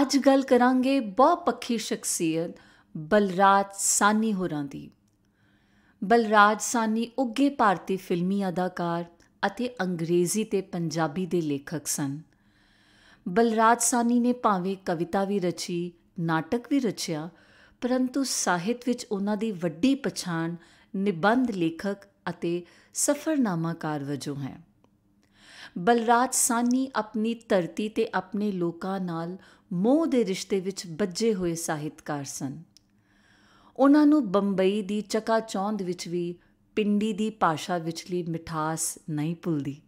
ਅੱਜ ਗੱਲ ਕਰਾਂਗੇ ਬਹੁਪੱਖੀ ਸ਼ਖਸੀਅਤ ਬਲਰਾਜ ਸਾਨੀ ਹੋਰਾਂ ਦੀ ਬਲਰਾਜ ਸਾਨੀ ਉੱਗੇ ਭਾਰਤੀ ਫਿਲਮੀ ਅਦਾਕਾਰ ਅਤੇ ਅੰਗਰੇਜ਼ੀ ਤੇ ਪੰਜਾਬੀ ਦੇ ਲੇਖਕ ਸਨ ਬਲਰਾਜ ਸਾਨੀ ਨੇ ਭਾਵੇਂ ਕਵਿਤਾ ਵੀ ਰਚੀ ਨਾਟਕ ਵੀ ਰਚਿਆ ਪਰੰਤੂ ਸਾਹਿਤ ਵਿੱਚ ਉਹਨਾਂ ਦੀ ਵੱਡੀ ਪਛਾਣ ਨਿਬੰਧ ਲੇਖਕ ਅਤੇ ਸਫਰਨਾਮਾਕਾਰ ਵਜੋਂ ਹੈ ਬਲਰਾਜ ਸਾਨੀ ਆਪਣੀ ਧਰਤੀ ਤੇ ਆਪਣੇ ਲੋਕਾਂ ਨਾਲ ਮੋਹ ਦੇ ਰਿਸ਼ਤੇ ਵਿੱਚ ਬੱਜੇ ਹੋਏ ਸਾਹਿਤਕਾਰ ਸਨ ਉਹਨਾਂ ਨੂੰ ਬੰਬਈ ਦੀ ਚਕਾ ਚੌਂਦ ਵਿੱਚ ਵੀ ਪਿੰਡੀ ਦੀ ਭਾਸ਼ਾ ਵਿੱਚਲੀ ਮਿਠਾਸ ਨਹੀਂ ਭੁੱਲਦੀ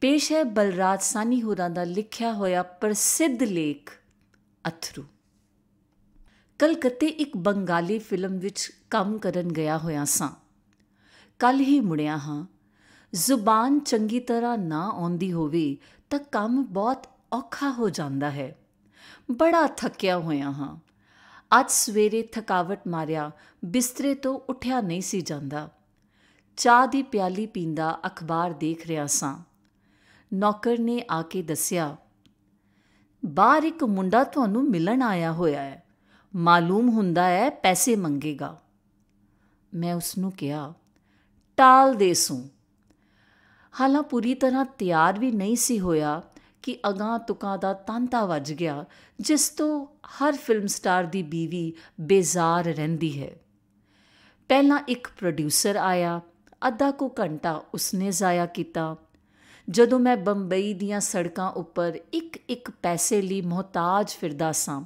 ਪੇਸ਼ ਹੈ ਬਲਰਾਜ ਸਾਨੀ ਹੋਰਾਂ ਦਾ ਲਿਖਿਆ ਹੋਇਆ ਪ੍ਰਸਿੱਧ ਲੇਖ ਅਥਰੂ ਕਲਕੱਤੇ ਇੱਕ ਬੰਗਾਲੀ ਫਿਲਮ ਵਿੱਚ ਕੰਮ ਕਰਨ ਗਿਆ ਹੋਇਆ ਸਾਂ ਕੱਲ ਹੀ ਮੁੜਿਆ ਹਾਂ ਜ਼ੁਬਾਨ ਚੰਗੀ ਤਰ੍ਹਾਂ ਨਾ ਆਉਂਦੀ ਹੋਵੇ ਤਾਂ ਕੰਮ ਬਹੁਤ ਔਖਾ ਹੋ ਜਾਂਦਾ ਹੈ ਬੜਾ ਥੱਕਿਆ ਹੋਇਆ ਹਾਂ ਅੱਜ ਸਵੇਰੇ ਥਕਾਵਟ ਮਾਰਿਆ ਬਿਸਤਰੇ ਤੋਂ ਉੱਠਿਆ ਨਹੀਂ ਸੀ ਜਾਂਦਾ ਚਾਹ ਦੀ ਪਿਆਲੀ ਪੀਂਦਾ ਅਖਬਾਰ ਦੇਖ ਰਿਹਾ ਸਾਂ ਨੌਕਰ ਨੇ ਆ ਕੇ ਦੱਸਿਆ ਬਾਹਰ ਇੱਕ ਮੁੰਡਾ ਤੁਹਾਨੂੰ ਮਿਲਣ ਆਇਆ ਹੋਇਆ ਹੈ ਮਾਲੂਮ ਹੁੰਦਾ ਹੈ ਪੈਸੇ ਮੰਗੇਗਾ ਮੈਂ ਉਸ ਨੂੰ ਕਿਹਾ ਟਾਲ ਦੇ ਸੂੰ ਹਾਲਾਂ ਪੂਰੀ ਤਰ੍ਹਾਂ ਤਿਆਰ ਵੀ ਨਹੀਂ ਸੀ ਹੋਇਆ ਕਿ ਅਗਾਂ ਤੁਕਾਂ ਦਾ ਤਾਂਤਾ ਵੱਜ ਗਿਆ ਜਿਸ ਤੋਂ ਹਰ ਫਿਲਮ ਸਟਾਰ ਦੀ ਬੀਵੀ ਬੇਜ਼ਾਰ ਰਹਿੰਦੀ ਹੈ ਪਹਿਲਾਂ ਇੱਕ ਪ੍ਰੋਡਿਊਸਰ ਆਇਆ ਅੱਧਾ ਕੋ ਘੰਟਾ ਉਸਨੇ ਜ਼ਾਇਆ ਕੀਤਾ ਜਦੋਂ ਮੈਂ ਬੰਬਈ ਦੀਆਂ ਸੜਕਾਂ ਉੱਪਰ ਇੱਕ ਇੱਕ ਪੈਸੇ ਲਈ ਮਹਤਾਜ ਫਿਰਦਾ ਸਾਂ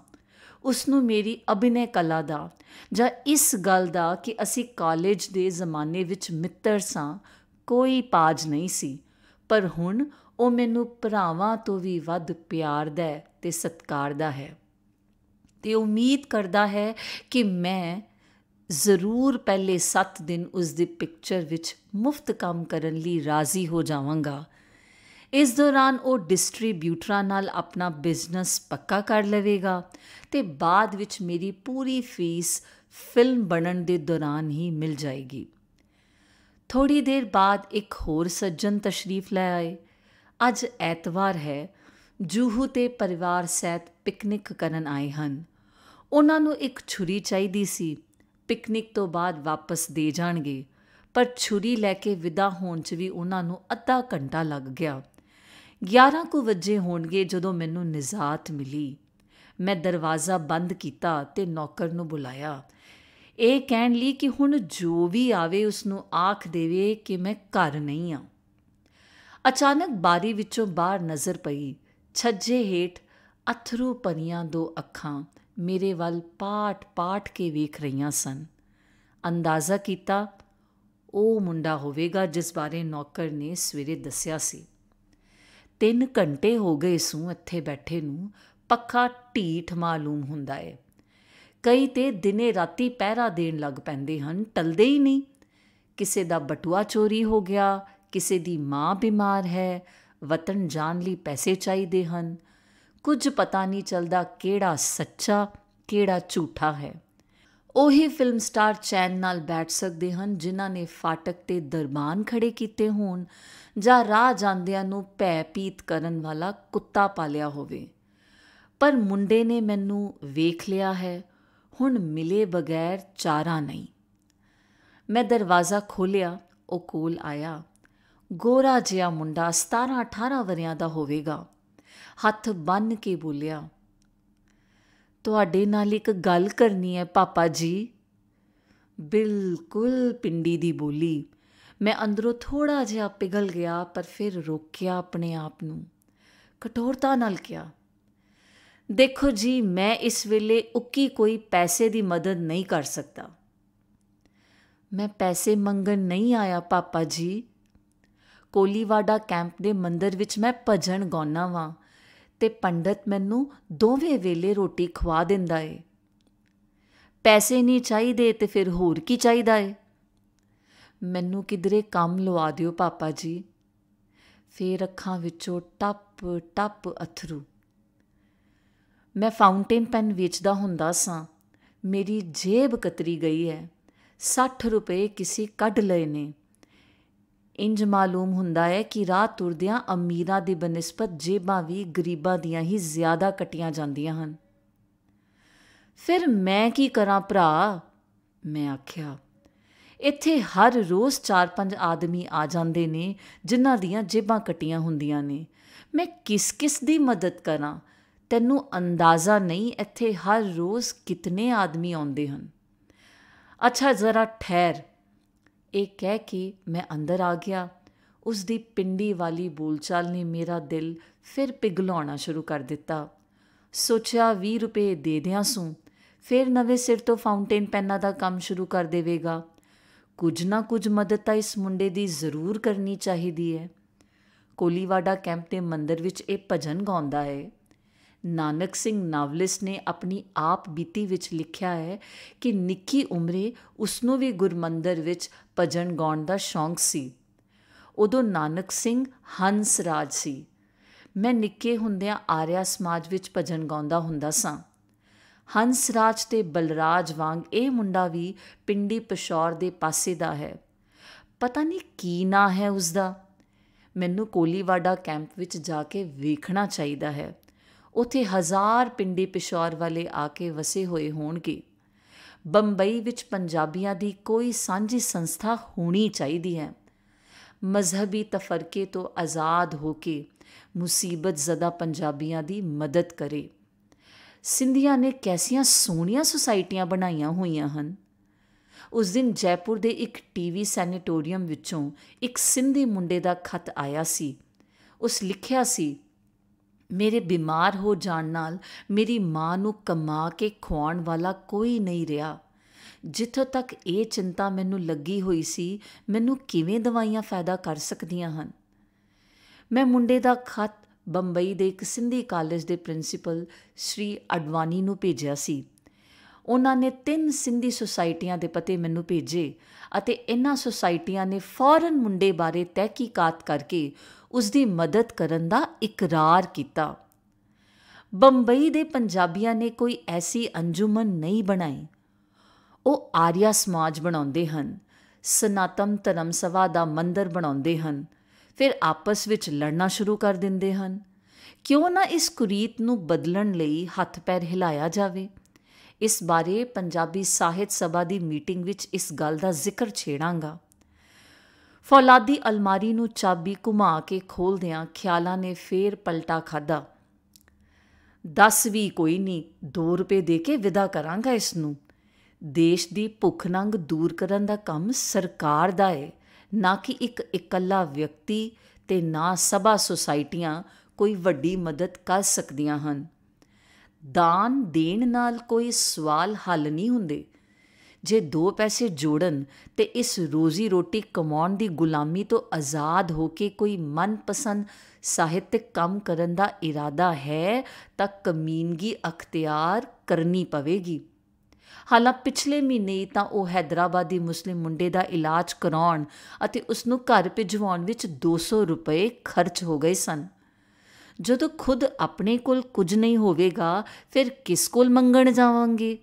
ਉਸ ਨੂੰ ਮੇਰੀ ਅਭਿਨੈ ਕਲਾ ਦਾ ਜਾਂ ਇਸ ਗੱਲ ਦਾ ਕਿ ਅਸੀਂ ਕਾਲਜ ਦੇ ਜ਼ਮਾਨੇ ਵਿੱਚ ਮਿੱਤਰ ਸਾਂ ਕੋਈ ਪਾਜ ਨਹੀਂ ਸੀ ਪਰ ਹੁਣ ਉਹ ਮੈਨੂੰ ਭਰਾਵਾਂ ਤੋਂ ਵੀ ਵੱਧ ਪਿਆਰ ਦਾ ਤੇ ਸਤਿਕਾਰ ਦਾ ਹੈ ਤੇ ਉਮੀਦ ਕਰਦਾ ਹੈ ਕਿ ਮੈਂ ਜ਼ਰੂਰ ਪਹਿਲੇ 7 ਦਿਨ ਉਸ ਦੀ ਪਿਕਚਰ ਵਿੱਚ ਮੁਫਤ ਕੰਮ ਕਰਨ ਲਈ ਰਾਜ਼ੀ ਹੋ ਜਾਵਾਂਗਾ ਇਸ ਦੌਰਾਨ ਉਹ ਡਿਸਟ੍ਰੀਬਿਊਟਰਾਂ ਨਾਲ ਆਪਣਾ ਬਿਜ਼ਨਸ ਪੱਕਾ ਕਰ ਲਵੇਗਾ ਤੇ ਬਾਅਦ ਵਿੱਚ ਮੇਰੀ ਪੂਰੀ ਫੀਸ ਫਿਲਮ ਬਣਨ ਦੇ ਦੌਰਾਨ ਹੀ ਮਿਲ ਜਾਏਗੀ ਥੋੜੀ ਦੇਰ ਬਾਅਦ ਇੱਕ ਹੋਰ ਸੱਜਣ ਤਸ਼ਰੀਫ ਲੈ ਆਏ ਅੱਜ ਐਤਵਾਰ ਹੈ ਜੂਹੂ ਤੇ ਪਰਿਵਾਰ ਸਹਿਤ ਪਿਕਨਿਕ ਕਰਨ ਆਏ ਹਨ ਉਹਨਾਂ ਨੂੰ ਇੱਕ ਛੁਰੀ ਚਾਹੀਦੀ ਸੀ ਪਿਕਨਿਕ ਤੋਂ ਬਾਅਦ ਵਾਪਸ ਦੇ ਜਾਣਗੇ ਪਰ ਛੁਰੀ ਲੈ ਕੇ ਵਿਦਾ ਹੋਣ 'ਚ ਵੀ ਉਹਨਾਂ ਨੂੰ ਅੱਧਾ ਘੰਟਾ ਲੱਗ ਗਿਆ 11 ਕੁ ਵਜੇ ਹੋਣਗੇ ਜਦੋਂ ਮੈਨੂੰ ਨਿਜ਼ਾਤ ਮਿਲੀ ਮੈਂ ਦਰਵਾਜ਼ਾ ਬੰਦ ਕੀਤਾ ਤੇ ਨੌਕਰ ਨੂੰ ਬੁਲਾਇਆ ਇਹ ਕਹਿਣ ਲਈ ਕਿ ਹੁਣ ਜੋ ਵੀ ਆਵੇ ਉਸ ਨੂੰ ਆਖ ਦੇਵੇ ਕਿ ਮੈਂ ਘਰ ਨਹੀਂ ਆ ਅਚਾਨਕ ਬਾਰੀ ਵਿੱਚੋਂ ਬਾਹਰ ਨਜ਼ਰ ਪਈ ਛੱਜੇ ਹੇਠ ਅਥਰੂ ਪਰੀਆਂ ਦੋ ਅੱਖਾਂ ਮੇਰੇ ਵੱਲ ਪਾਟ-ਪਾਟ ਕੇ ਵੇਖ ਰਹੀਆਂ ਸਨ ਅੰਦਾਜ਼ਾ ਕੀਤਾ ਉਹ ਮੁੰਡਾ ਹੋਵੇਗਾ ਜਿਸ ਬਾਰੇ ਨੌਕਰ ਨੇ ਸਵੇਰੇ ਦੱਸਿਆ ਸੀ 3 ਘੰਟੇ ਹੋ ਗਏ ਸੂ ਇੱਥੇ ਬੈਠੇ ਨੂੰ ਪੱਕਾ ਢੀਠ ਮਾਲੂਮ ਹੁੰਦਾ ਏ ਕਈ ਤੇ ਦਿਨੇ ਰਾਤੀ ਪਹਿਰਾ ਦੇਣ ਲੱਗ ਪੈਂਦੇ ਹਨ ਟਲਦੇ ਹੀ ਨਹੀਂ ਕਿਸੇ ਦਾ ਬਟੂਆ ਚੋਰੀ ਹੋ ਗਿਆ ਕਿਸੇ ਦੀ ਮਾਂ ਬਿਮਾਰ ਹੈ ਵਤਨ ਜਾਣ ਲਈ ਪੈਸੇ ਚਾਹੀਦੇ ਹਨ ਕੁਝ ਪਤਾ ਨਹੀਂ ਚੱਲਦਾ ਕਿਹੜਾ ਸੱਚਾ ਕਿਹੜਾ ਝੂਠਾ ਹੈ ਉਹੀ ਫਿਲਮ ਸਟਾਰ ਚੈਨ ਨਾਲ ਬੈਠ ਸਕਦੇ ਹਨ ਜਿਨ੍ਹਾਂ ਨੇ ਫਾਟਕ ਤੇ ਦਰਬਾਨ ਖੜੇ ਕੀਤੇ ਹੋਣ ਜਾਂ ਰਾਹ ਜਾਂਦਿਆਂ ਨੂੰ ਭੈ ਪੀਤ ਕਰਨ ਵਾਲਾ ਕੁੱਤਾ ਪਾਲਿਆ ਹੋਵੇ ਪਰ ਮੁੰਡੇ ਨੇ ਮੈਨੂੰ ਵੇਖ ਲਿਆ ਹੈ ਹੁਣ ਮਿਲੇ ਬਗੈਰ ਚਾਰਾ ਨਹੀਂ ਮੈਂ ਦਰਵਾਜ਼ਾ ਖੋਲਿਆ ਉਹ ਕੋਲ ਆਇਆ ਗੋਰਾ ਜਿਹਾ ਮੁੰਡਾ 17-18 ਵਰਿਆਂ ਦਾ ਹੋਵੇਗਾ ਹੱਥ ਬੰਨ ਕੇ ਬੋਲਿਆ ਤੁਹਾਡੇ ਨਾਲ ਇੱਕ ਗੱਲ ਕਰਨੀ ਹੈ ਪਾਪਾ ਜੀ ਬਿਲਕੁਲ ਪਿੰਡੀ ਦੀ ਬੋਲੀ ਮੈਂ ਅੰਦਰੋਂ ਥੋੜਾ ਜਿਹਾ ਪਿਗਲ ਗਿਆ ਪਰ ਫਿਰ ਰੋਕਿਆ ਆਪਣੇ ਆਪ ਨੂੰ ਕਠੋਰਤਾ ਨਾਲ ਕਿਹਾ ਦੇਖੋ ਜੀ ਮੈਂ ਇਸ ਵੇਲੇ ਉੱਕੀ ਕੋਈ ਪੈਸੇ ਦੀ ਮਦਦ ਨਹੀਂ ਕਰ ਸਕਦਾ ਮੈਂ ਪੈਸੇ ਮੰਗਣ ਨਹੀਂ ਆਇਆ ਪਾਪਾ ਜੀ ਕੋਲੀਵਾਡਾ ਕੈਂਪ ਦੇ ਮੰਦਰ ਵਿੱਚ ਮੈਂ ਭਜਨ ਗਾਉਣਾ ਵਾਂ ਤੇ ਪੰਡਤ ਮੈਨੂੰ ਦੋਵੇਂ ਵੇਲੇ ਰੋਟੀ ਖਵਾ ਦਿੰਦਾ ਏ ਪੈਸੇ ਨਹੀਂ ਚਾਹੀਦੇ ਤੇ ਫਿਰ ਹੋਰ ਕੀ ਚਾਹੀਦਾ ਏ ਮੈਨੂੰ ਕਿਧਰੇ ਕੰਮ ਲਵਾ ਦਿਓ ਪਾਪਾ ਜੀ ਫੇਰ ਅੱਖਾਂ ਵਿੱਚੋਂ ਟੱਪ ਟੱਪ ਅਥਰੂ ਮੈਂ ਫਾਊਂਟੇਨ ਪੈਨ ਵੇਚਦਾ ਹੁੰਦਾ ਸਾਂ ਮੇਰੀ ਜੇਬ ਕਤਰੀ ਗਈ ਹੈ 60 ਰੁਪਏ ਕਿਸੇ ਕੱਢ ਲਏ ਨੇ ਇੰਜ ਮਾਲੂਮ ਹੁੰਦਾ ਹੈ ਕਿ ਰਾਹ ਤੁਰਦਿਆਂ ਅਮੀਰਾਂ ਦੇ ਬਨਿਸਬਤ ਜੇਬਾਂ ਵੀ ਗਰੀਬਾਂ ਦੀਆਂ ਹੀ ਜ਼ਿਆਦਾ ਕਟੀਆਂ ਜਾਂਦੀਆਂ ਹਨ ਫਿਰ ਮੈਂ ਕੀ ਕਰਾਂ ਭਰਾ ਮੈਂ ਆਖਿਆ ਇੱਥੇ ਹਰ ਰੋਜ਼ 4-5 ਆਦਮੀ ਆ ਜਾਂਦੇ ਨੇ ਜਿਨ੍ਹਾਂ ਦੀਆਂ ਜੇਬਾਂ ਕਟੀਆਂ ਹੁੰਦੀਆਂ ਨੇ ਮੈਂ ਕਿਸ-ਕਿਸ ਦੀ ਮਦਦ ਕਰਾਂ ਤੈਨੂੰ ਅੰਦਾਜ਼ਾ ਨਹੀਂ ਇੱਥੇ ਹਰ ਰੋਜ਼ ਕਿੰਨੇ ਆਦਮੀ ਆਉਂਦੇ ਹਨ ਅੱਛਾ ਜ਼ਰਾ ਠਹਿਰ ਇਹ ਕਹਿ ਕੇ ਮੈਂ ਅੰਦਰ ਆ ਗਿਆ ਉਸ ਦੀ ਪਿੰਡੀ ਵਾਲੀ ਬੋਲਚਾਲ ਨੇ ਮੇਰਾ ਦਿਲ ਫਿਰ ਪਿਘਲਾਉਣਾ ਸ਼ੁਰੂ ਕਰ ਦਿੱਤਾ ਸੋਚਿਆ 20 ਰੁਪਏ ਦੇ ਦਿਆਂ ਸੂ ਫਿਰ ਨਵੇਂ ਸਿਰ ਤੋਂ ਫਾਊਂਟੇਨ ਪੈਨਾਂ ਦਾ ਕੰਮ ਸ਼ੁਰੂ ਕਰ ਦੇਵੇਗਾ ਕੁਝ ਨਾ ਕੁਝ ਮਦਦ ਤਾਂ ਇਸ ਮੁੰਡੇ ਦੀ ਜ਼ਰੂਰ ਕਰਨੀ ਚਾਹੀਦੀ ਹੈ ਕੋਲੀਵਾੜਾ ਕੈਂਪ ਤੇ ਮੰਦਰ ਵਿੱਚ ਇਹ ਭਜਨ ਗਾਉਂਦਾ ਹੈ ਨਾਨਕ ਸਿੰਘ ਨਾਵਲਿਸ ਨੇ ਆਪਣੀ ਆਪ ਬੀਤੀ ਵਿੱਚ ਲਿਖਿਆ ਹੈ ਕਿ ਨਿੱਕੀ ਉਮਰੇ ਉਸ ਨੂੰ ਵੀ ਗੁਰਮੰਦਰ ਵਿੱਚ ਭਜਨ ਗਾਉਣ ਦਾ ਸ਼ੌਂਕ ਸੀ ਉਦੋਂ ਨਾਨਕ ਸਿੰਘ ਹੰਸ ਰਾਜ ਸੀ ਮੈਂ ਨਿੱਕੇ ਹੁੰਦਿਆਂ ਆਰਿਆ ਸਮਾਜ ਵਿੱਚ ਭਜਨ ਗਾਉਂਦਾ ਹੁੰਦਾ ਸਾਂ ਹੰਸ ਰਾਜ ਤੇ ਬਲਰਾਜ ਵਾਂਗ ਇਹ ਮੁੰਡਾ ਵੀ ਪਿੰਡੀ ਪਸ਼ੌਰ ਦੇ ਪਾਸੇ ਦਾ ਹੈ ਪਤਾ ਨਹੀਂ ਕੀ ਨਾਂ ਹੈ ਉਸ ਦਾ ਮੈਨੂੰ ਕੋਲੀਵਾੜਾ ਕੈਂਪ ਵਿੱਚ ਜਾ ਕੇ ਵੇਖਣਾ ਚਾਹੀਦਾ ਹੈ ਉਥੇ ਹਜ਼ਾਰ ਪਿੰਡੀ ਪਿਸ਼ੌਰ ਵਾਲੇ ਆ ਕੇ ਵਸੇ ਹੋਏ ਹੋਣਗੇ ਬੰਬਈ ਵਿੱਚ ਪੰਜਾਬੀਆਂ ਦੀ ਕੋਈ ਸਾਂਝੀ ਸੰਸਥਾ ਹੋਣੀ ਚਾਹੀਦੀ ਹੈ ਮਜ਼ਹਬੀ ਤਫਰਕੇ ਤੋਂ ਆਜ਼ਾਦ ਹੋ ਕੇ ਮੁਸੀਬਤ ਜ਼ਦਾ ਪੰਜਾਬੀਆਂ ਦੀ ਮਦਦ ਕਰੇ ਸਿੰਧੀਆਂ ਨੇ ਕੈਸੀਆਂ ਸੋਹਣੀਆਂ ਸੁਸਾਇਟੀਆਂ ਬਣਾਈਆਂ ਹੋਈਆਂ ਹਨ ਉਸ ਦਿਨ ਜੈਪੁਰ ਦੇ ਇੱਕ ਟੀਵੀ ਸੈਨੇਟੋਰੀਅਮ ਵਿੱਚੋਂ ਇੱਕ ਸਿੰਧੀ ਮੁੰਡੇ ਦਾ ਖਤ ਆਇਆ ਸੀ ਉਸ ਲਿਖਿਆ ਸੀ ਮੇਰੇ ਬਿਮਾਰ ਹੋ ਜਾਣ ਨਾਲ ਮੇਰੀ ਮਾਂ ਨੂੰ ਕਮਾ ਕੇ ਖਵਾਉਣ ਵਾਲਾ ਕੋਈ ਨਹੀਂ ਰਿਹਾ ਜਿੱਥੋਂ ਤੱਕ ਇਹ ਚਿੰਤਾ ਮੈਨੂੰ ਲੱਗੀ ਹੋਈ ਸੀ ਮੈਨੂੰ ਕਿਵੇਂ ਦਵਾਈਆਂ ਫਾਇਦਾ ਕਰ ਸਕਦੀਆਂ ਹਨ ਮੈਂ ਮੁੰਡੇ ਦਾ ਖਤ ਬੰਬਈ ਦੇ ਇੱਕ ਸਿੰਧੀ ਕਾਲਜ ਦੇ ਪ੍ਰਿੰਸੀਪਲ ਸ਼੍ਰੀ ਅਡਵਾਨੀ ਨੂੰ ਭੇਜਿਆ ਸੀ ਉਹਨਾਂ ਨੇ ਤਿੰਨ ਸਿੰਧੀ ਸੁਸਾਇਟੀਆਂ ਦੇ ਪਤੇ ਮੈਨੂੰ ਭੇਜੇ ਅਤੇ ਇਨ੍ਹਾਂ ਸੁਸਾਇਟੀਆਂ ਨੇ ਫੌਰਨ ਮੁੰਡੇ ਬਾਰੇ ਤਹਿਕੀਕਾਤ ਕਰਕੇ ਉਸ ਦੀ ਮਦਦ ਕਰਨ ਦਾ ਇਕਰਾਰ ਕੀਤਾ ਬੰਬਈ ਦੇ ਪੰਜਾਬੀਆਂ ਨੇ ਕੋਈ ਐਸੀ ਅੰਜੁਮਨ ਨਹੀਂ ਬਣਾਈ ਉਹ ਆਰੀਆ ਸਮਾਜ ਬਣਾਉਂਦੇ ਹਨ ਸਨਾਤਮ ਧਰਮ ਸਵਾ ਦਾ ਮੰਦਰ ਬਣਾਉਂਦੇ ਹਨ ਫਿਰ ਆਪਸ ਵਿੱਚ ਲੜਨਾ ਸ਼ੁਰੂ ਕਰ ਦਿੰਦੇ ਹਨ ਕਿਉਂ ਨਾ ਇਸ ਕੁਰੀਤ ਨੂੰ ਬਦਲਣ ਲਈ ਹੱਥ ਪੈਰ ਹਿਲਾਇਆ ਜਾਵੇ ਇਸ ਬਾਰੇ ਪੰਜਾਬੀ ਸਾਹਿਤ ਸਭਾ ਦੀ ਮੀਟਿੰਗ ਵਿੱਚ ਇਸ ਗੱਲ ਦਾ ਜ਼ਿਕਰ ਛੇੜਾਂਗਾ ਫੌਲਾਦੀ ਅਲਮਾਰੀ ਨੂੰ ਚਾਬੀ ਘੁਮਾ ਕੇ ਖੋਲਦਿਆਂ ਖਿਆਲਾਂ ਨੇ ਫੇਰ ਪਲਟਾ ਖਾਦਾ 10 ਵੀ ਕੋਈ ਨਹੀਂ 2 ਰੁਪਏ ਦੇ ਕੇ ਵਿਦਾ ਕਰਾਂਗਾ ਇਸ ਨੂੰ ਦੇਸ਼ ਦੀ ਭੁੱਖ ਨੰਗ ਦੂਰ ਕਰਨ ਦਾ ਕੰਮ ਸਰਕਾਰ ਦਾ ਹੈ ਨਾ ਕਿ ਇੱਕ ਇਕੱਲਾ ਵਿਅਕਤੀ ਤੇ ਨਾ ਸਭਾ ਸੁਸਾਇਟੀਆਂ ਕੋਈ ਵੱਡੀ ਮਦਦ ਕਰ ਸਕਦੀਆਂ ਹਨ ਦਾਨ ਦੇਣ ਨਾਲ ਕੋਈ ਸਵਾਲ ਹੱਲ ਨਹੀਂ ਹੁੰਦੇ ਜੇ ਦੋ ਪੈਸੇ ਜੋੜਨ ਤੇ ਇਸ ਰੋਜ਼ੀ ਰੋਟੀ ਕਮਾਉਣ ਦੀ ਗੁਲਾਮੀ ਤੋਂ ਆਜ਼ਾਦ ਹੋ ਕੇ ਕੋਈ ਮਨਪਸੰਦ ਸਾਹਿਤਕ ਕੰਮ ਕਰਨ ਦਾ ਇਰਾਦਾ ਹੈ ਤਾਂ ਕਮੀਨਗੀ ਅਖਤਿਆਰ ਕਰਨੀ ਪਵੇਗੀ ਹਾਲਾਂ ਪਿਛਲੇ ਮਹੀਨੇ ਤਾਂ ਉਹ ਹైదరాబాద్ੀ ਮੁਸਲਿਮ ਮੁੰਡੇ ਦਾ ਇਲਾਜ ਕਰਾਉਣ ਅਤੇ ਉਸ ਨੂੰ ਘਰ ਭਿਜਵਾਉਣ ਵਿੱਚ 200 ਰੁਪਏ ਖਰਚ ਹੋ ਗਏ ਸਨ ਜਦੋਂ ਖੁਦ ਆਪਣੇ ਕੋਲ ਕੁਝ ਨਹੀਂ ਹੋਵੇਗਾ ਫਿਰ ਕਿਸ ਕੋਲ ਮੰਗਣ ਜਾਵਾਂਗੇ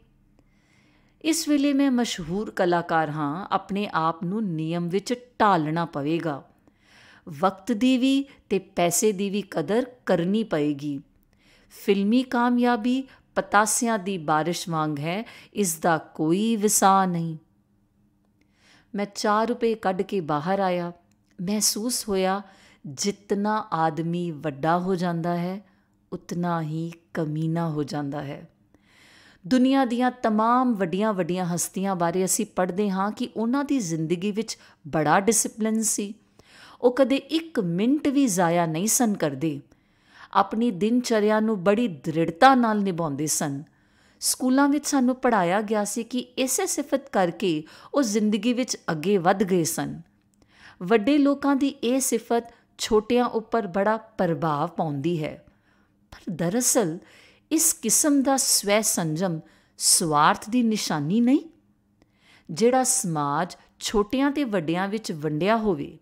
ਇਸ ਵੇਲੇ ਮੈਂ ਮਸ਼ਹੂਰ ਕਲਾਕਾਰ ਹਾਂ ਆਪਣੇ ਆਪ ਨੂੰ ਨਿਯਮ ਵਿੱਚ ਢਾਲਣਾ ਪਵੇਗਾ ਵਕਤ ਦੀ ਵੀ ਤੇ ਪੈਸੇ ਦੀ ਵੀ ਕਦਰ ਕਰਨੀ ਪਏਗੀ ਫਿਲਮੀ ਕਾਮਯਾਬੀ ਪਤਾਸਿਆਂ ਦੀ بارش ਵਾਂਗ ਹੈ ਇਸ ਦਾ ਕੋਈ ਵਿਸਾ ਨਹੀਂ ਮੈਂ 4 ਰੁਪਏ ਕੱਢ ਕੇ ਬਾਹਰ ਆਇਆ ਮਹਿਸੂਸ ਹੋਇਆ ਜਿੰਨਾ ਆਦਮੀ ਵੱਡਾ ਹੋ ਜਾਂਦਾ ਹੈ ਉਤਨਾ ਹੀ ਕਮੀਨਾ ਹੋ ਜਾਂਦਾ ਹੈ ਦੁਨੀਆ ਦੀਆਂ तमाम ਵੱਡੀਆਂ-ਵੱਡੀਆਂ ਹਸਤੀਆਂ ਬਾਰੇ ਅਸੀਂ ਪੜ੍ਹਦੇ ਹਾਂ ਕਿ ਉਹਨਾਂ ਦੀ ਜ਼ਿੰਦਗੀ ਵਿੱਚ ਬੜਾ ਡਿਸਪਲਿਨ ਸੀ ਉਹ ਕਦੇ 1 ਮਿੰਟ ਵੀ ਜ਼ਾਇਆ ਨਹੀਂ ਸਨ ਕਰਦੇ ਆਪਣੀ ਦਿਨਚਰਿਆ ਨੂੰ ਬੜੀ ਦ੍ਰਿੜਤਾ ਨਾਲ ਨਿਭਾਉਂਦੇ ਸਨ ਸਕੂਲਾਂ ਵਿੱਚ ਸਾਨੂੰ ਪੜਾਇਆ ਗਿਆ ਸੀ ਕਿ ਇਸੇ ਸਿਫਤ ਕਰਕੇ ਉਹ ਜ਼ਿੰਦਗੀ ਵਿੱਚ ਅੱਗੇ ਵੱਧ ਗਏ ਸਨ ਵੱਡੇ ਲੋਕਾਂ ਦੀ ਇਹ ਸਿਫਤ ਛੋਟਿਆਂ ਉੱਪਰ ਬੜਾ ਪ੍ਰਭਾਵ ਪਾਉਂਦੀ ਹੈ ਪਰ ਦਰਅਸਲ ਇਸ ਕਿਸਮ ਦਾ ਸਵੈ ਸੰਜਮ ਸਵਾਰਥ ਦੀ ਨਿਸ਼ਾਨੀ ਨਹੀਂ ਜਿਹੜਾ ਸਮਾਜ ਛੋਟਿਆਂ ਤੇ ਵੱਡਿਆਂ ਵਿੱਚ ਵੰਡਿਆ ਹੋਵੇ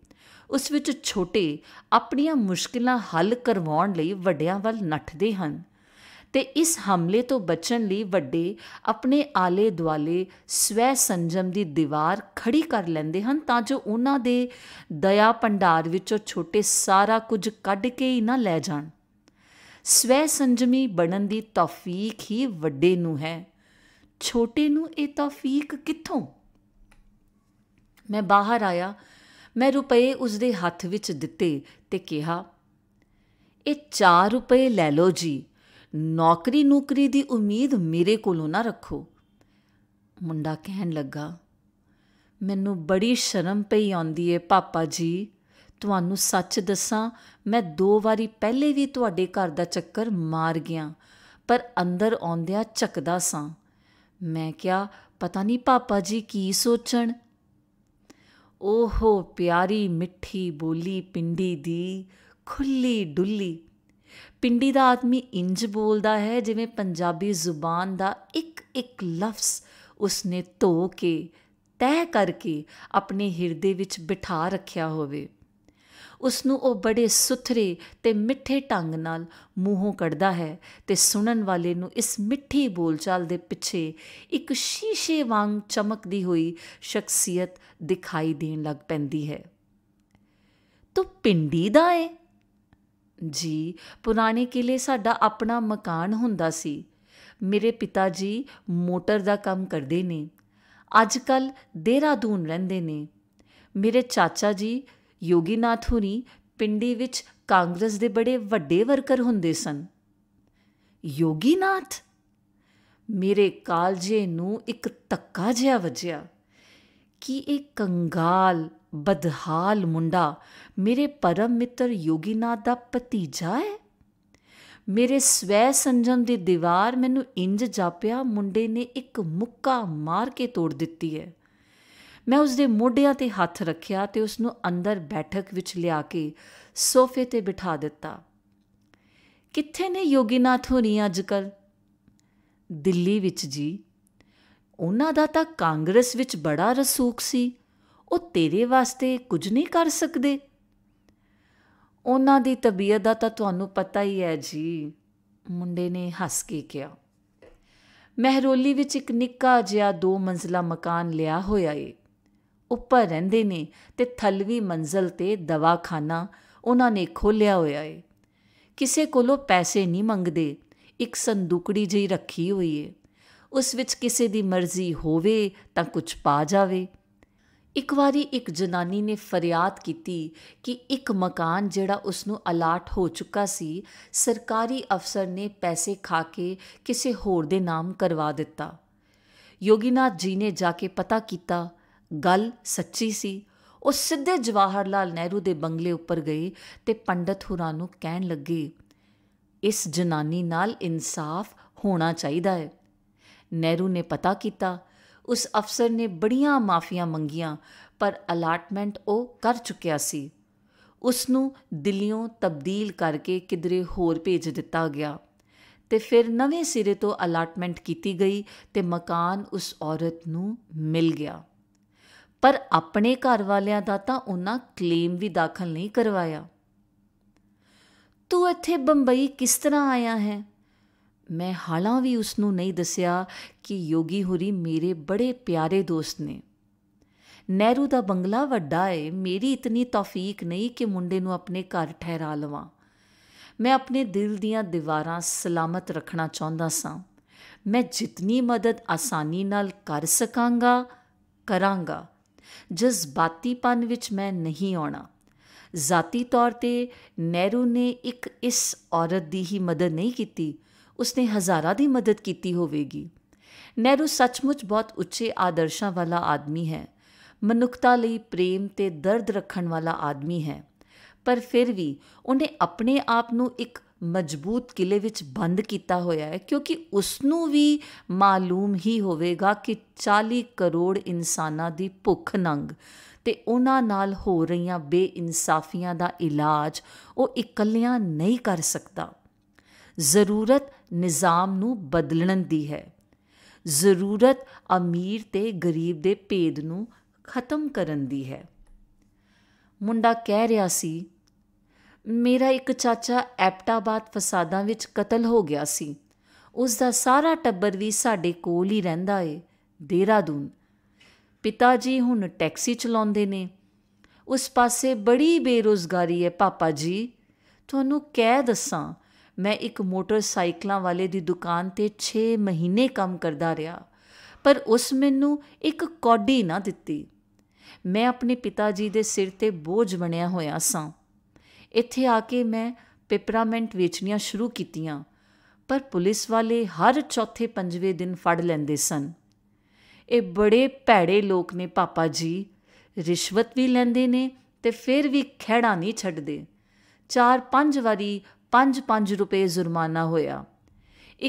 ਉਸ ਵਿੱਚ ਛੋਟੇ ਆਪਣੀਆਂ ਮੁਸ਼ਕਿਲਾਂ ਹੱਲ ਕਰਵਾਉਣ ਲਈ ਵੱਡਿਆਂ ਵੱਲ ਨੱਠਦੇ ਹਨ ਤੇ ਇਸ ਹਮਲੇ ਤੋਂ ਬਚਣ ਲਈ ਵੱਡੇ ਆਪਣੇ ਆਲੇ ਦੁਆਲੇ ਸਵੈ ਸੰਜਮ ਦੀ ਦੀਵਾਰ ਖੜੀ ਕਰ ਲੈਂਦੇ ਹਨ ਤਾਂ ਜੋ ਉਹਨਾਂ ਦੇ ਦਇਆ ਭੰਡਾਰ ਵਿੱਚੋਂ ਛੋਟੇ ਸਾਰਾ ਕੁਝ ਕੱਢ ਕੇ ਹੀ ਨਾ ਲੈ ਜਾਣ ਸਵੈ ਸੰਜਮੀ ਬਣਨ ਦੀ ਤੌਫੀਕ ਹੀ ਵੱਡੇ ਨੂੰ ਹੈ ਛੋਟੇ ਨੂੰ ਇਹ ਤੌਫੀਕ ਕਿੱਥੋਂ ਮੈਂ ਬਾਹਰ ਆਇਆ ਮੈਂ ਰੁਪਏ ਉਸ ਦੇ ਹੱਥ ਵਿੱਚ ਦਿੱਤੇ ਤੇ ਕਿਹਾ ਇਹ 4 ਰੁਪਏ ਲੈ ਲਓ ਜੀ ਨੌਕਰੀ ਨੌਕਰੀ ਦੀ ਉਮੀਦ ਮੇਰੇ ਕੋਲੋਂ ਨਾ ਰੱਖੋ ਮੁੰਡਾ ਕਹਿਣ ਲੱਗਾ ਮੈਨੂੰ ਬੜੀ ਸ਼ਰਮ ਪਈ ਆਉਂਦੀ ਏ ਪਾਪਾ ਜੀ ਤੁਹਾਨੂੰ ਸੱਚ ਦੱਸਾਂ ਮੈਂ ਦੋ ਵਾਰੀ ਪਹਿਲੇ ਵੀ ਤੁਹਾਡੇ ਘਰ ਦਾ ਚੱਕਰ ਮਾਰ ਗਿਆ ਪਰ ਅੰਦਰ ਆਉਂਦਿਆਂ ਚੱਕਦਾ ਸਾਂ ਮੈਂ ਕਿਹਾ ਪਤਾ ਨਹੀਂ ਪਾਪਾ ਜੀ ਕੀ ਸੋਚਣ ਓਹੋ ਪਿਆਰੀ ਮਿੱਠੀ ਬੋਲੀ ਪਿੰਡੀ ਦੀ ਖੁੱਲੀ ਡੁੱਲੀ ਪਿੰਡੀ ਦਾ ਆਦਮੀ ਇੰਜ ਬੋਲਦਾ ਹੈ ਜਿਵੇਂ ਪੰਜਾਬੀ ਜ਼ੁਬਾਨ ਦਾ ਇੱਕ ਇੱਕ ਲਫ਼ਜ਼ ਉਸਨੇ ਧੋ ਕੇ ਤੈਅ ਕਰਕੇ ਆਪਣੇ ਹਿਰਦੇ ਵਿੱਚ ਬਿਠਾ ਰੱਖਿਆ ਹੋਵੇ ਉਸ ਨੂੰ ਉਹ ਬੜੇ ਸੁਥਰੇ ਤੇ ਮਿੱਠੇ ਢੰਗ ਨਾਲ ਮੂੰਹੋਂ ਕੱਢਦਾ ਹੈ ਤੇ ਸੁਣਨ ਵਾਲੇ ਨੂੰ ਇਸ ਮਿੱਠੀ ਬੋਲਚਾਲ ਦੇ ਪਿੱਛੇ ਇੱਕ ਸ਼ੀਸ਼ੇ ਵਾਂਗ ਚਮਕਦੀ ਹੋਈ ਸ਼ਖਸੀਅਤ ਦਿਖਾਈ ਦੇਣ ਲੱਗ ਪੈਂਦੀ ਹੈ ਤੂੰ ਪਿੰਡੀ ਦਾ ਏ ਜੀ ਪੁਰਾਣੇ ਕਿਲੇ ਸਾਡਾ ਆਪਣਾ ਮਕਾਨ ਹੁੰਦਾ ਸੀ ਮੇਰੇ ਪਿਤਾ ਜੀ ਮੋਟਰ ਦਾ ਕੰਮ ਕਰਦੇ ਨੇ ਅੱਜ ਕੱਲ ਰਹਿੰਦੇ ਨੇ ਮੇਰੇ ਚਾਚਾ ਜੀ ਯੋਗੀਨਾਥ ਹੁਰੀ ਪਿੰਡੀ ਵਿੱਚ ਕਾਂਗਰਸ ਦੇ ਬੜੇ ਵੱਡੇ ਵਰਕਰ ਹੁੰਦੇ ਸਨ ਯੋਗੀਨਾਥ ਮੇਰੇ ਕਾਲਜੇ ਨੂੰ ਇੱਕ ਤੱਕਾ ਜਿਹਾ ਵੱਜਿਆ ਕਿ ਇਹ ਕੰਗਾਲ ਬਦਹਾਲ ਮੁੰਡਾ ਮੇਰੇ ਪਰਮ ਮਿੱਤਰ ਯੋਗੀਨਾਥ ਦਾ ਭਤੀਜਾ ਹੈ ਮੇਰੇ ਸਵੈ ਸੰਜਮ ਦੀ ਦੀਵਾਰ ਮੈਨੂੰ ਇੰਜ ਜਾਪਿਆ ਮੁੰਡੇ ਨੇ ਇੱਕ ਮੁੱਕਾ ਮਾਰ ਕੇ ਤੋੜ ਦਿੱਤੀ ਹੈ ਮੈਂ ਉਸ ਦੇ ਮੋਢਿਆਂ ਤੇ ਹੱਥ ਰੱਖਿਆ ਤੇ ਉਸ ਨੂੰ ਅੰਦਰ ਬੈਠਕ ਵਿੱਚ ਲਿਆ ਕੇ ਸੋਫੇ ਤੇ ਬਿਠਾ ਦਿੱਤਾ ਕਿੱਥੇ ਨੇ ਯੋਗੀਨਾਥ ਹੋਣੀ ਅੱਜਕੱਲ ਦਿੱਲੀ ਵਿੱਚ ਜੀ ਉਹਨਾਂ ਦਾ ਤਾਂ ਕਾਂਗਰਸ ਵਿੱਚ ਬੜਾ ਰਸੂਖ ਸੀ ਉਹ ਤੇਰੇ ਵਾਸਤੇ ਕੁਝ ਨਹੀਂ ਕਰ ਸਕਦੇ ਉਹਨਾਂ ਦੀ ਤਬੀਅਤ ਦਾ ਤਾਂ ਤੁਹਾਨੂੰ ਪਤਾ ਹੀ ਹੈ ਜੀ ਮੁੰਡੇ ਨੇ ਹੱਸ ਕੇ ਕਿਹਾ ਮਹਿਰੋਲੀ ਵਿੱਚ ਇੱਕ ਨਿੱਕਾ ਜਿਹਾ ਦੋ ਮੰਜ਼ਲਾ ਮਕਾਨ ਲਿਆ ਹੋਇਆ ਏ ਉੱਪਰ ਰਹਿੰਦੇ ਨੇ ਤੇ ਥਲਵੀ ਮੰਜ਼ਲ ਤੇ ਦਵਾਖਾਨਾ ਉਹਨਾਂ ਨੇ ਖੋਲਿਆ ਹੋਇਆ ਏ ਕਿਸੇ ਕੋਲੋਂ ਪੈਸੇ ਨਹੀਂ ਮੰਗਦੇ ਇੱਕ ਸੰਦੂਕੜੀ ਜਿਹੀ ਰੱਖੀ ਹੋਈ ਏ ਉਸ ਵਿੱਚ ਕਿਸੇ ਦੀ ਮਰਜ਼ੀ ਹੋਵੇ ਤਾਂ ਕੁਝ ਪਾ ਜਾਵੇ ਇੱਕ ਵਾਰੀ ਇੱਕ ਜਨਾਨੀ ਨੇ ਫਰਿਆਦ ਕੀਤੀ ਕਿ ਇੱਕ ਮਕਾਨ ਜਿਹੜਾ ਉਸ ਨੂੰ ਅਲਾਟ ਹੋ ਚੁੱਕਾ ਸੀ ਸਰਕਾਰੀ ਅਫਸਰ ਨੇ ਪੈਸੇ ਖਾ ਕੇ ਕਿਸੇ ਹੋਰ ਦੇ ਨਾਮ ਕਰਵਾ ਦਿੱਤਾ ਯੋਗੀਨਾਥ ਜੀ ਨੇ ਜਾ ਕੇ ਪਤਾ ਕੀਤਾ ਗੱਲ ਸੱਚੀ ਸੀ ਉਹ ਸਿੱਧੇ ਜਵਾਹਰ ਲਾਲ ਨਹਿਰੂ ਦੇ ਬੰਗਲੇ ਉੱਪਰ ਗਈ ਤੇ ਪੰਡਤ ਹੁਰਾਂ ਨੂੰ ਕਹਿਣ ਲੱਗੀ ਇਸ ਜਨਾਨੀ ਨਾਲ ਇਨਸਾਫ ਹੋਣਾ ਚਾਹੀਦਾ ਹੈ ਨਹਿਰੂ ਨੇ ਪਤਾ ਕੀਤਾ ਉਸ ਅਫਸਰ ਨੇ ਬੜੀਆਂ ਮਾਫੀਆਂ ਮੰਗੀਆਂ ਪਰ ਅਲਾਟਮੈਂਟ ਉਹ ਕਰ ਚੁੱਕਿਆ ਸੀ ਉਸ ਨੂੰ ਦਿੱਲੀੋਂ ਤਬਦੀਲ ਕਰਕੇ ਕਿਧਰੇ ਹੋਰ ਭੇਜ ਦਿੱਤਾ ਗਿਆ ਤੇ ਫਿਰ ਨਵੇਂ ਸਿਰੇ ਤੋਂ ਅਲਾਟਮੈਂਟ ਕੀਤੀ ਗਈ ਤੇ ਮਕਾਨ ਉਸ ਔਰਤ ਨੂੰ ਮਿਲ ਗਿਆ ਪਰ ਆਪਣੇ ਘਰ ਵਾਲਿਆਂ ਦਾ ਤਾਂ ਉਹਨਾਂ ਕਲੇਮ ਵੀ ਦਾਖਲ ਨਹੀਂ ਕਰਵਾਇਆ ਤੂੰ ਇੱਥੇ ਬੰਬਈ ਕਿਸ ਤਰ੍ਹਾਂ ਆਇਆ ਹੈ ਮੈਂ ਹਾਲਾਂ ਵੀ ਉਸ ਨੂੰ ਨਹੀਂ ਦੱਸਿਆ ਕਿ ਯੋਗੀ ਹੁਰੀ ਮੇਰੇ ਬੜੇ ਪਿਆਰੇ ਦੋਸਤ ਨੇ ਨਹਿਰੂ ਦਾ ਬੰਗਲਾ ਵੱਡਾ ਏ ਮੇਰੀ ਇਤਨੀ ਤੌਫੀਕ ਨਹੀਂ ਕਿ ਮੁੰਡੇ ਨੂੰ ਆਪਣੇ ਘਰ ਠਹਿਰਾ ਲਵਾਂ ਮੈਂ ਆਪਣੇ ਦਿਲ ਦੀਆਂ ਦੀਵਾਰਾਂ ਸਲਾਮਤ ਰੱਖਣਾ ਚਾਹੁੰਦਾ ਸਾਂ ਮੈਂ ਜਿੰਨੀ ਮਦਦ ਆਸਾਨੀ ਨਾਲ ਕਰ ਸਕਾਂਗਾ ਕਰਾਂਗਾ ਜਜ਼ਬਾਤੀਪਨ ਵਿੱਚ ਮੈਂ ਨਹੀਂ ਆਉਣਾ ਜ਼ਾਤੀ ਤੌਰ ਤੇ ਨਹਿਰੂ ਨੇ ਇੱਕ ਇਸ ਔਰਤ ਦੀ ਹੀ ਮਦਦ ਨਹੀਂ ਕੀਤੀ ਉਸਨੇ ਹਜ਼ਾਰਾਂ ਦੀ ਮਦਦ ਕੀਤੀ ਹੋਵੇਗੀ ਨਹਿਰੂ ਸੱਚਮੁੱਚ ਬਹੁਤ ਉੱਚੇ ਆਦਰਸ਼ਾਂ ਵਾਲਾ ਆਦਮੀ ਹੈ ਮਨੁੱਖਤਾ ਲਈ ਪ੍ਰੇਮ ਤੇ ਦਰਦ ਰੱਖਣ ਵਾਲਾ ਆਦਮੀ ਹੈ ਪਰ ਫਿਰ ਵੀ ਉਹਨੇ ਆਪਣੇ ਆਪ ਨੂੰ ਇੱਕ ਮਜ਼ਬੂਤ ਕਿਲੇ ਵਿੱਚ ਬੰਦ ਕੀਤਾ ਹੋਇਆ ਹੈ ਕਿਉਂਕਿ ਉਸ ਨੂੰ ਵੀ ਮਾਲੂਮ ਹੀ ਹੋਵੇਗਾ ਕਿ 40 ਕਰੋੜ ਇਨਸਾਨਾਂ ਦੀ ਭੁੱਖ ਨੰਗ ਤੇ ਉਹਨਾਂ ਨਾਲ ਹੋ ਰਹੀਆਂ ਬੇਇਨਸਾਫੀਆਂ ਦਾ ਇਲਾਜ ਉਹ ਇਕੱਲਿਆਂ ਨਹੀਂ ਕਰ ਸਕਦਾ ਜ਼ਰੂਰਤ ਨਿਜ਼ਾਮ ਨੂੰ ਬਦਲਣ ਦੀ ਹੈ ਜ਼ਰੂਰਤ ਅਮੀਰ ਤੇ ਗਰੀਬ ਦੇ ਭੇਦ ਨੂੰ ਖਤਮ ਕਰਨ ਦੀ ਹੈ ਮੁੰਡਾ ਕਹਿ ਰਿਹਾ ਸੀ ਮੇਰਾ ਇੱਕ ਚਾਚਾ ਐਪਟਾਬਾਦ ਫਸਾਦਾਂ ਵਿੱਚ ਕਤਲ ਹੋ ਗਿਆ ਸੀ ਉਸ ਦਾ ਸਾਰਾ ਟੱਬਰ ਵੀ ਸਾਡੇ ਕੋਲ ਹੀ ਰਹਿੰਦਾ ਏ ਦੇਰਾਦੂਨ ਪਿਤਾ ਜੀ ਹੁਣ ਟੈਕਸੀ ਚਲਾਉਂਦੇ ਨੇ ਉਸ ਪਾਸੇ ਬੜੀ ਬੇਰੋਜ਼ਗਾਰੀ ਹੈ ਪਾਪਾ ਜੀ ਤੁਹਾਨੂੰ ਕਹਿ ਦੱਸਾਂ ਮੈਂ ਇੱਕ ਮੋਟਰਸਾਈਕਲਾਂ ਵਾਲੇ ਦੀ ਦੁਕਾਨ ਤੇ 6 ਮਹੀਨੇ ਕੰਮ ਕਰਦਾ ਰਿਹਾ ਪਰ ਉਸ ਮੈਨੂੰ ਇੱਕ ਕੌਡੀ ਨਾ ਦਿੱਤੀ ਮੈਂ ਆਪਣੇ ਪਿਤਾ ਜੀ ਦੇ ਸਿਰ ਤੇ ਬੋਝ ਬਣਿਆ ਹੋਇਆ ਸਾਂ ਇੱਥੇ ਆ ਕੇ ਮੈਂ ਪੇਪਰਮੈਂਟ ਵੇਚਣੀਆਂ ਸ਼ੁਰੂ ਕੀਤੀਆਂ ਪਰ ਪੁਲਿਸ ਵਾਲੇ ਹਰ ਚੌਥੇ ਪੰਜਵੇਂ ਦਿਨ ਫੜ ਲੈਂਦੇ ਸਨ ਇਹ ਬੜੇ ਭੈੜੇ ਲੋਕ ਨੇ ਪਾਪਾ ਜੀ ਰਿਸ਼ਵਤ ਵੀ ਲੈਂਦੇ ਨੇ ਤੇ ਫਿਰ ਵੀ ਖਹਿੜਾ ਨਹੀਂ ਛੱਡਦੇ ਚਾਰ ਪੰਜ ਵਾਰੀ 5-5 ਰੁਪਏ ਜੁਰਮਾਨਾ ਹੋਇਆ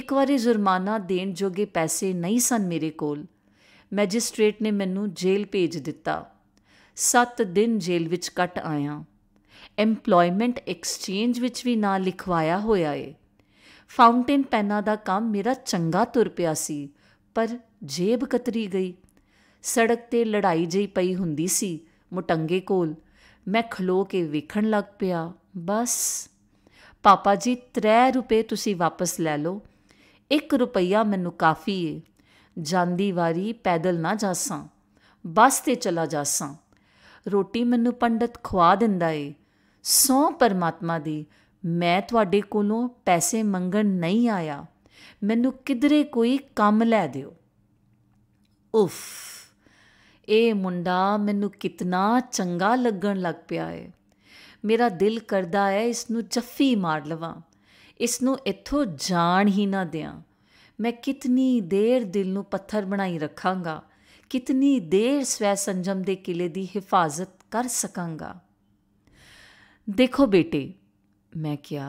ਇੱਕ ਵਾਰੀ ਜੁਰਮਾਨਾ ਦੇਣ ਜੋਗੇ ਪੈਸੇ ਨਹੀਂ ਸਨ ਮੇਰੇ ਕੋਲ ਮੈਜਿਸਟ੍ਰੇਟ ਨੇ ਮੈਨੂੰ ਜੇਲ੍ਹ ਭੇਜ ਦਿੱਤਾ 7 ਦਿਨ ਜੇਲ੍ਹ ਵਿੱਚ ਕੱਟ ਆਇਆ ਐਮਪਲੋਇਮੈਂਟ ਐਕਸਚੇਂਜ ਵਿੱਚ ਵੀ ਨਾਂ ਲਿਖਵਾਇਆ ਹੋਇਆ ਏ ਫਾਊਂਟੇਨ ਪੈਨਾਂ ਦਾ ਕੰਮ ਮੇਰਾ ਚੰਗਾ ਤੁਰ ਪਿਆ ਸੀ ਪਰ ਜੇਬ ਕਤਰੀ ਗਈ ਸੜਕ ਤੇ ਲੜਾਈ ਜਈ ਪਈ ਹੁੰਦੀ ਸੀ ਮੁਟੰਗੇ ਕੋਲ ਮੈਂ ਖਲੋ ਕੇ ਵੇਖਣ ਲੱਗ ਪਿਆ ਬਸ ਪਾਪਾ ਜੀ 3 ਰੁਪਏ ਤੁਸੀਂ ਵਾਪਸ ਲੈ ਲਓ 1 ਰੁਪਈਆ ਮੈਨੂੰ ਕਾਫੀ ਏ ਜਾਂਦੀ ਵਾਰੀ ਪੈਦਲ ਨਾ ਜਾਸਾਂ ਬਸ ਤੇ ਚਲਾ ਜਾਸਾਂ ਰੋਟੀ ਮੈਨੂੰ ਪੰਡਤ ਖਵਾ ਦਿੰਦਾ ਏ ਸੋ ਪਰਮਾਤਮਾ ਦੀ ਮੈਂ ਤੁਹਾਡੇ ਕੋਲੋਂ ਪੈਸੇ ਮੰਗਣ ਨਹੀਂ ਆਇਆ ਮੈਨੂੰ ਕਿਧਰੇ ਕੋਈ ਕੰਮ ਲੈ ਦਿਓ ਉਫ ਇਹ ਮੁੰਡਾ ਮੈਨੂੰ ਕਿਤਨਾ ਚੰਗਾ ਲੱਗਣ ਲੱਗ ਪਿਆ ਏ ਮੇਰਾ ਦਿਲ ਕਰਦਾ ਹੈ ਇਸ ਨੂੰ ਚੱਫੀ ਮਾਰ ਲਵਾਂ ਇਸ ਨੂੰ ਇੱਥੋਂ ਜਾਣ ਹੀ ਨਾ ਦਿਆਂ ਮੈਂ ਕਿਤਨੀ ਦੇਰ ਦਿਲ ਨੂੰ ਪੱਥਰ ਬਣਾਈ ਰੱਖਾਂਗਾ ਕਿਤਨੀ ਦੇਰ ਸਵੈ ਸੰਜਮ ਦੇ ਕਿਲੇ ਦੀ ਹਿਫਾਜ਼ਤ ਕਰ ਸਕਾਂਗਾ ਦੇਖੋ ਬੇਟੇ ਮੈਂ ਕਿਹਾ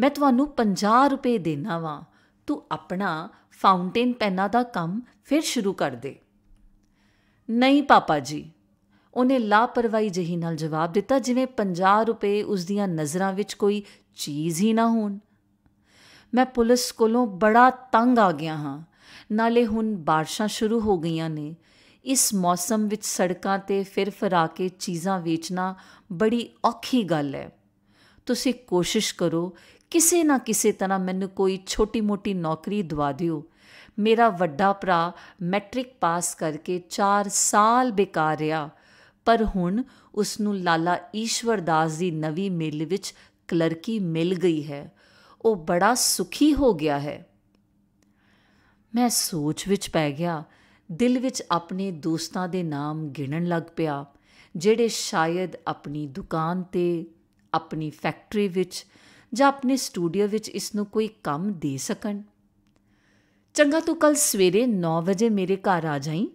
ਮੈਂ ਤੁਹਾਨੂੰ 50 ਰੁਪਏ ਦੇਣਾ ਵਾਂ ਤੂੰ ਆਪਣਾ ਫਾਊਂਟੇਨ ਪੈਨਾ ਦਾ ਕੰਮ ਫਿਰ ਸ਼ੁਰੂ ਕਰ ਦੇ ਨਹੀਂ ਪਾਪਾ ਜੀ ਉਹਨੇ ਲਾਪਰਵਾਹੀ ਜਹੀ ਨਾਲ ਜਵਾਬ ਦਿੱਤਾ ਜਿਵੇਂ 50 ਰੁਪਏ ਉਸ ਦੀਆਂ ਨਜ਼ਰਾਂ ਵਿੱਚ ਕੋਈ ਚੀਜ਼ ਹੀ ਨਾ ਹੋਣ ਮੈਂ ਪੁਲਿਸ ਕੋਲੋਂ ਬੜਾ ਤੰਗ ਆ ਗਿਆ ਹਾਂ ਨਾਲੇ ਹੁਣ ਬਾਰਿਸ਼ਾਂ ਸ਼ੁਰੂ ਹੋ ਗਈਆਂ ਨੇ ਇਸ ਮੌਸਮ ਵਿੱਚ ਸੜਕਾਂ ਤੇ ਫਿਰ ਫਰਾ ਕੇ ਚੀਜ਼ਾਂ ਵੇਚਣਾ ਬੜੀ ਔਖੀ ਗੱਲ ਹੈ ਤੁਸੀਂ ਕੋਸ਼ਿਸ਼ ਕਰੋ ਕਿਸੇ ਨਾ ਕਿਸੇ ਤਰ੍ਹਾਂ ਮੈਨੂੰ ਕੋਈ ਛੋਟੀ-ਮੋਟੀ ਨੌਕਰੀ ਦਵਾ ਦਿਓ ਮੇਰਾ ਵੱਡਾ ਭਰਾ ਮੈਟ੍ਰਿਕ ਪਾਸ ਕਰਕੇ 4 ਸਾਲ ਬੇਕਾਰ ਰਿਹਾ ਪਰ ਹੁਣ ਉਸ ਨੂੰ ਲਾਲਾ ਈਸ਼ਵਰਦਾਸ ਦੀ ਨਵੀਂ ਮਿਲ ਵਿੱਚ ਕਲਰਕੀ ਮਿਲ ਗਈ ਹੈ ਉਹ ਬੜਾ ਸੁਖੀ ਹੋ ਗਿਆ ਹੈ ਮੈਂ ਸੋਚ ਵਿੱਚ ਪੈ ਗਿਆ ਦਿਲ ਵਿੱਚ ਆਪਣੇ ਦੋਸਤਾਂ ਦੇ ਨਾਮ ਗਿਣਨ ਲੱਗ ਪਿਆ ਜਿਹੜੇ ਸ਼ਾਇਦ ਆਪਣੀ ਦੁਕਾਨ ਤੇ ਆਪਣੀ ਫੈਕਟਰੀ ਵਿੱਚ ਜਾਂ ਆਪਣੇ ਸਟੂਡੀਓ ਵਿੱਚ ਇਸ ਨੂੰ ਕੋਈ ਕੰਮ ਦੇ ਸਕਣ ਚੰਗਾ ਤੂੰ ਕੱਲ ਸਵੇਰੇ 9 ਵਜੇ ਮੇਰੇ ਘਰ ਆ ਜਾਈਂ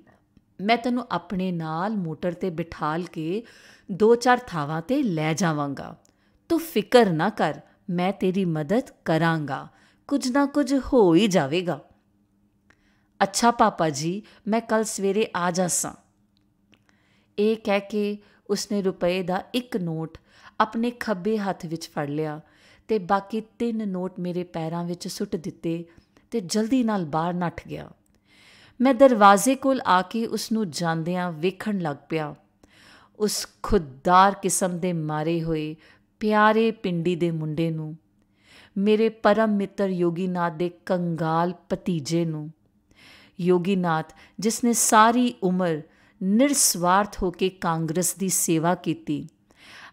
ਮੈਂ ਤੈਨੂੰ ਆਪਣੇ ਨਾਲ ਮੋਟਰ ਤੇ ਬਿਠਾਲ ਕੇ ਦੋ ਚਾਰ ਥਾਵਾਂ ਤੇ ਲੈ ਜਾਵਾਂਗਾ ਤੂੰ ਫਿਕਰ ਨਾ ਕਰ ਮੈਂ ਤੇਰੀ ਮਦਦ ਕਰਾਂਗਾ ਕੁਝ ਨਾ ਕੁਝ ਹੋ ਹੀ ਜਾਵੇਗਾ ਅੱਛਾ ਪਾਪਾ ਜੀ ਮੈਂ ਕੱਲ ਸਵੇਰੇ ਆ ਜਾਸਾਂ ਇਹ ਕਹਿ ਕੇ ਉਸਨੇ ਰੁਪਏ ਦਾ ਇੱਕ ਨੋਟ ਆਪਣੇ ਖੱਬੇ ਹੱਥ ਵਿੱਚ ਫੜ ਲਿਆ ਤੇ ਬਾਕੀ ਤਿੰਨ ਨੋਟ ਮੇਰੇ ਪੈਰਾਂ ਵਿੱਚ ਸੁੱਟ ਦਿੱਤੇ ਤੇ ਜਲਦੀ ਨਾਲ ਬਾਹਰ ਨੱਠ ਗਿਆ ਮੈਂ ਦਰਵਾਜ਼ੇ ਕੋਲ ਆ ਕੇ ਉਸ ਨੂੰ ਜਾਂਦਿਆਂ ਵੇਖਣ ਲੱਗ ਪਿਆ ਉਸ ਖੁੱਦਦਾਰ ਕਿਸਮ ਦੇ ਮਾਰੇ ਹੋਏ ਪਿਆਰੇ ਪਿੰਡੀ ਦੇ ਮੁੰਡੇ ਨੂੰ ਮੇਰੇ ਪਰਮ ਮਿੱਤਰ ਯੋਗੀਨਾਥ ਦੇ ਕੰਗਾਲ ਭਤੀਜੇ ਨੂੰ ਯੋਗੀਨਾਥ ਜਿਸ ਨੇ ਸਾਰੀ ਉਮਰ ਨਿਰਸਵਾਰਥ ਹੋ ਕੇ ਕਾਂਗਰਸ ਦੀ ਸੇਵਾ ਕੀਤੀ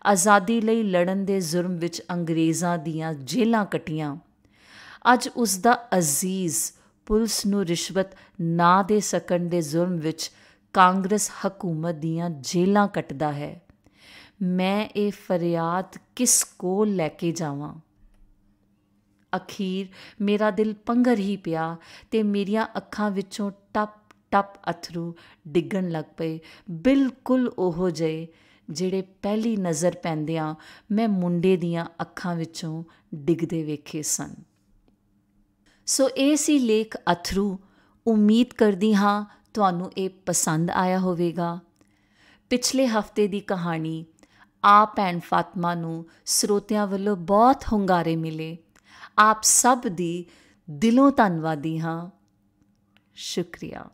ਆਜ਼ਾਦੀ ਲਈ ਲੜਨ ਦੇ ਜ਼ੁਰਮ ਵਿੱਚ ਅੰਗਰੇਜ਼ਾਂ ਦੀਆਂ ਜੇਲਾਂ ਕਟੀਆਂ ਅੱਜ ਉਸ ਦਾ ਅਜ਼ੀਜ਼ ਪੁਲਸ ਨੂੰ ਰਿਸ਼ਵਤ ਨਾ ਦੇ ਸਕਣ ਦੇ ਜ਼ੁਰਮ ਵਿੱਚ ਕਾਂਗਰਸ ਹਕੂਮਤ ਦੀਆਂ ਜੇਲਾਂ ਕੱਟਦਾ ਹੈ ਮੈਂ ਇਹ ਫਰਿਆਦ ਕਿਸ ਕੋਲ ਲੈ ਕੇ ਜਾਵਾਂ ਅਖੀਰ ਮੇਰਾ ਦਿਲ ਪੰਗਰ ਹੀ ਪਿਆ ਤੇ ਮੇਰੀਆਂ ਅੱਖਾਂ ਵਿੱਚੋਂ ਟੱਪ ਟੱਪ ਅਥਰੂ ਡਿੱਗਣ ਲੱਗ ਪਏ ਬਿਲਕੁਲ ਉਹ ਜਏ ਜਿਹੜੇ ਪਹਿਲੀ ਨਜ਼ਰ ਪੈਂਦਿਆਂ ਮੈਂ ਮੁੰਡੇ ਦੀਆਂ ਅੱਖਾਂ ਵਿੱਚੋਂ ਡਿੱਗਦੇ ਵੇਖੇ ਸਨ ਸੋ ਇਹ ਸੀ ਲੇਖ ਅਥਰੂ ਉਮੀਦ ਕਰਦੀ ਹਾਂ ਤੁਹਾਨੂੰ ਇਹ ਪਸੰਦ ਆਇਆ ਹੋਵੇਗਾ ਪਿਛਲੇ ਹਫਤੇ ਦੀ ਕਹਾਣੀ ਆ ਭੈਣ ਫਾਤਮਾ ਨੂੰ ਸਰੋਤਿਆਂ ਵੱਲੋਂ ਬਹੁਤ ਹੁੰਗਾਰੇ ਮਿਲੇ ਆਪ ਸਭ ਦੀ ਦਿਲੋਂ ਧੰਨਵਾਦੀ ਹਾਂ ਸ਼ੁਕਰੀਆ